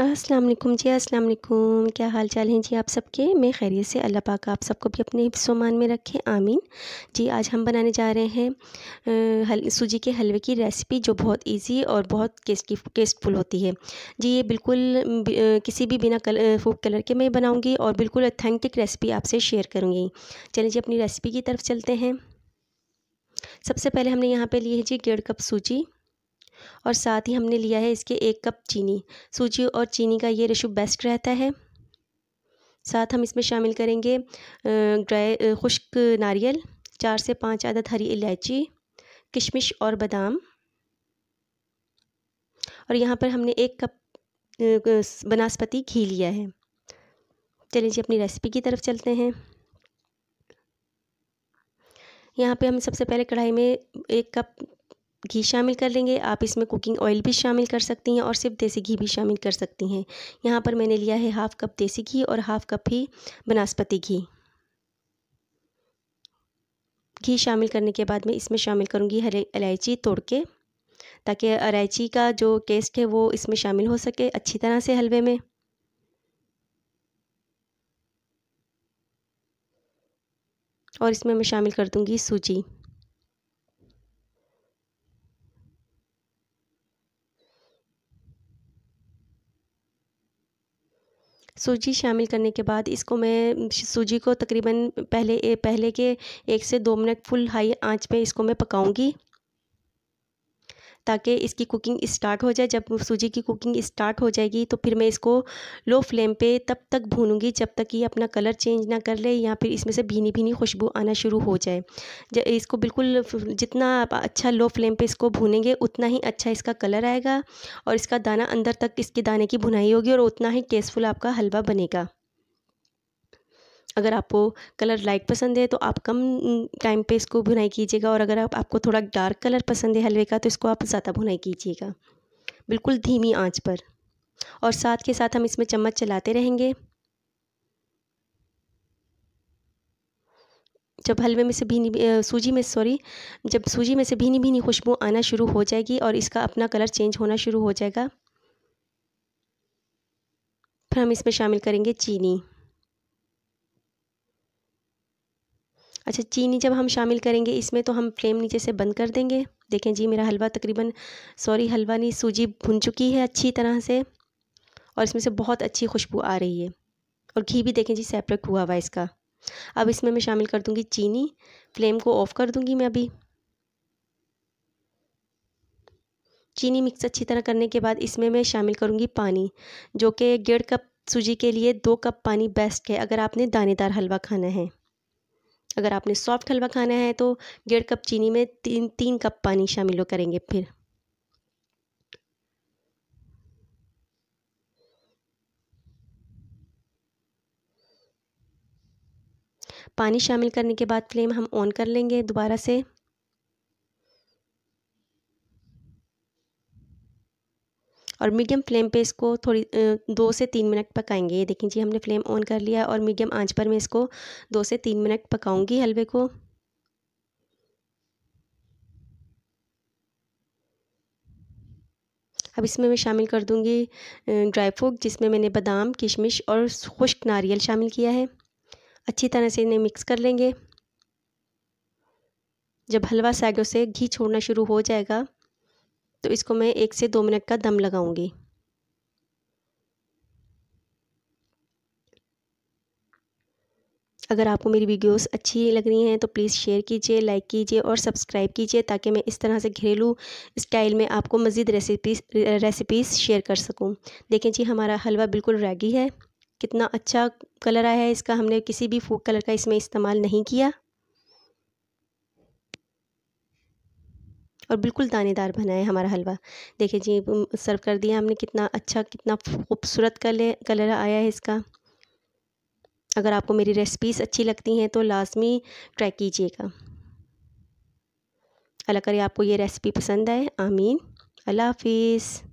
अस्सलाम वालेकुम जी अस्सलाम वालेकुम क्या हाल चाल हैं जी आप सबके मैं खैरियत से अल्लाह पाक आप सबको भी अपने हिफ्सोमान में रखें आमीन जी आज हम बनाने जा रहे हैं हल सूजी के हलवे की रेसिपी जो बहुत इजी और बहुत टेस्टी टेस्टफुल होती है जी ये बिल्कुल किसी भी बिना कल, फूड कलर के मैं बनाऊँगी और बिल्कुल अथेंटिक रेसिपी आपसे शेयर करूँगी चलिए जी अपनी रेसिपी की तरफ चलते हैं सबसे पहले हमने यहाँ पर लिए है जी डेढ़ कप सूजी और साथ ही हमने लिया है इसके एक कप चीनी सूजी और चीनी का ये रेशो बेस्ट रहता है साथ हम इसमें शामिल करेंगे ड्राई खुश्क नारियल चार से पाँच आदद हरी इलायची किशमिश और बादाम और यहाँ पर हमने एक कप बनास्पति घी लिया है चलिए जी अपनी रेसिपी की तरफ चलते हैं यहाँ पे हम सबसे पहले कढ़ाई में एक कप घी शामिल कर लेंगे आप इसमें कुकिंग ऑयल भी शामिल कर सकती हैं और सिर्फ देसी घी भी शामिल कर सकती हैं यहाँ पर मैंने लिया है हाफ़ कप देसी घी और हाफ़ कप ही बनस्पति घी घी शामिल करने के बाद मैं इसमें शामिल करूँगी हरे इलायची तोड़ के ताकि इलायची का जो टेस्ट है वो इसमें शामिल हो सके अच्छी तरह से हलवे में और इसमें मैं शामिल कर दूँगी सूजी सूजी शामिल करने के बाद इसको मैं सूजी को तकरीबन पहले पहले के एक से दो मिनट फुल हाई आंच पे इसको मैं पकाऊंगी ताकि इसकी कुकिंग स्टार्ट हो जाए जब सूजी की कुकिंग स्टार्ट हो जाएगी तो फिर मैं इसको लो फ्लेम पे तब तक भूनूंगी जब तक ये अपना कलर चेंज ना कर ले या फिर इसमें से भीनी भीनी खुशबू आना शुरू हो जाए इसको बिल्कुल जितना अच्छा लो फ्लेम पर इसको भूनेंगे उतना ही अच्छा इसका कलर आएगा और इसका दाना अंदर तक इसके दाने की भुनाई होगी और उतना ही टेस्टफुल आपका हलवा बनेगा अगर आपको कलर लाइट पसंद है तो आप कम टाइम पे इसको भुनाई कीजिएगा और अगर आप आपको थोड़ा डार्क कलर पसंद है हलवे का तो इसको आप ज़्यादा भुनाई कीजिएगा बिल्कुल धीमी आंच पर और साथ के साथ हम इसमें चम्मच चलाते रहेंगे जब हलवे में से भीनी सूजी में सॉरी जब सूजी में से भीनी भीनी खुशबू आना शुरू हो जाएगी और इसका अपना कलर चेंज होना शुरू हो जाएगा फिर हम इसमें शामिल करेंगे चीनी अच्छा चीनी जब हम शामिल करेंगे इसमें तो हम फ्लेम नीचे से बंद कर देंगे देखें जी मेरा हलवा तकरीबन सॉरी हलवा नहीं सूजी भुन चुकी है अच्छी तरह से और इसमें से बहुत अच्छी खुशबू आ रही है और घी भी देखें जी सेपरेट हुआ हुआ इसका अब इसमें मैं शामिल कर दूंगी चीनी फ्लेम को ऑफ़ कर दूंगी मैं अभी चीनी मिक्स अच्छी तरह करने के बाद इसमें मैं शामिल करूंगी पानी जो कि डेढ़ कप सूजी के लिए दो कप पानी बेस्ट है अगर आपने दानेदार हलवा खाना है अगर आपने सॉफ्ट हलवा खाना है तो डेढ़ कप चीनी में तीन तीन कप पानी शामिल हो करेंगे फिर पानी शामिल करने के बाद फ्लेम हम ऑन कर लेंगे दोबारा से और मीडियम फ्लेम पे इसको थोड़ी दो से तीन मिनट पकाएंगे ये देखें जी हमने फ्लेम ऑन कर लिया और मीडियम आंच पर मैं इसको दो से तीन मिनट पकाऊंगी हलवे को अब इसमें मैं शामिल कर दूंगी ड्राई फ्रूट जिसमें मैंने बादाम किशमिश और खुश्क नारियल शामिल किया है अच्छी तरह से इन्हें मिक्स कर लेंगे जब हलवा सागों से घी छोड़ना शुरू हो जाएगा तो इसको मैं एक से दो मिनट का दम लगाऊंगी अगर आपको मेरी वीडियोस अच्छी लग रही हैं तो प्लीज़ शेयर कीजिए लाइक कीजिए और सब्सक्राइब कीजिए ताकि मैं इस तरह से घरेलू स्टाइल में आपको मज़ीद रेसिपीज रेसिपीज़ शेयर कर सकूं देखें जी हमारा हलवा बिल्कुल रैगी है कितना अच्छा कलर आया है इसका हमने किसी भी फूड कलर का इसमें इस्तेमाल नहीं किया और बिल्कुल दानेदार बना है हमारा हलवा देखिए जी सर्व कर दिया हमने कितना अच्छा कितना खूबसूरत कलर कलर आया है इसका अगर आपको मेरी रेसिपीज़ अच्छी लगती हैं तो लाजमी ट्राई कीजिएगा अल्लाह करे आपको ये रेसिपी पसंद आए आमीन अल्लाह हाफिज़